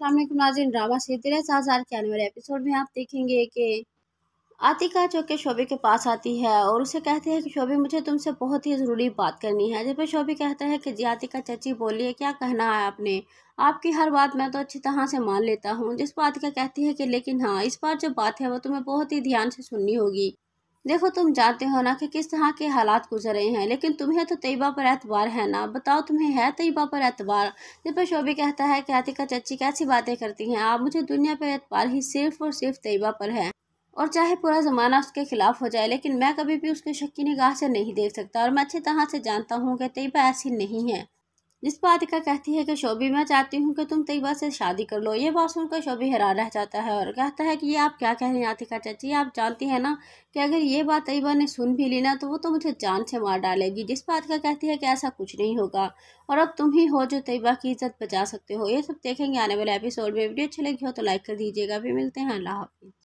अल्लाम नाजिन ड्रामा सीधे हजार के वाले एपिसोड में आप देखेंगे कि आतिका जो कि शोबे के पास आती है और उसे कहते हैं कि शोबे मुझे तुमसे बहुत ही ज़रूरी बात करनी है जब शोबे कहता है कि जी आतिका चाची बोलिए क्या कहना है आपने आपकी हर बात मैं तो अच्छी तरह से मान लेता हूँ जिस पर आतिका कहती है कि लेकिन हाँ इस बार जो बात है वो तुम्हें बहुत ही ध्यान से सुननी होगी देखो तुम जानते हो ना कि किस तरह के हालात गुजर रहे हैं लेकिन तुम्हें तो तयबा पर एतबार है ना बताओ तुम्हें है तयबा पर एतबार पर शोभी कहता है कि आतिका चच्ची कैसी बातें करती हैं आप मुझे दुनिया पर एतबार ही सिर्फ और सिर्फ तयबा पर है और चाहे पूरा ज़माना उसके खिलाफ हो जाए लेकिन मैं कभी भी उसके शक की निगाह से नहीं देख सकता और मैं अच्छी तरह से जानता हूँ कि तयबा ऐसी नहीं है जिस पर आतिका कहती है कि शोभी मैं चाहती हूँ कि तुम तैयबा से शादी कर लो ये बात सुनकर शोभी हैरान रह जाता है और कहता है कि ये आप क्या कह रहे हैं आतिका चाची आप जानती हैं ना कि अगर ये बात तयबा ने सुन भी ली ना तो वो तो मुझे जान से मार डालेगी जिस पर आतिका कहती है कि ऐसा कुछ नहीं होगा और अब तुम ही हो जो तैयबा की इज्जत बचा सकते हो ये सब देखेंगे आने वाले एपिसोड में वीडियो अच्छी लगी हो तो लाइक कर दीजिएगा भी मिलते हैं अल्लाह हाफिज़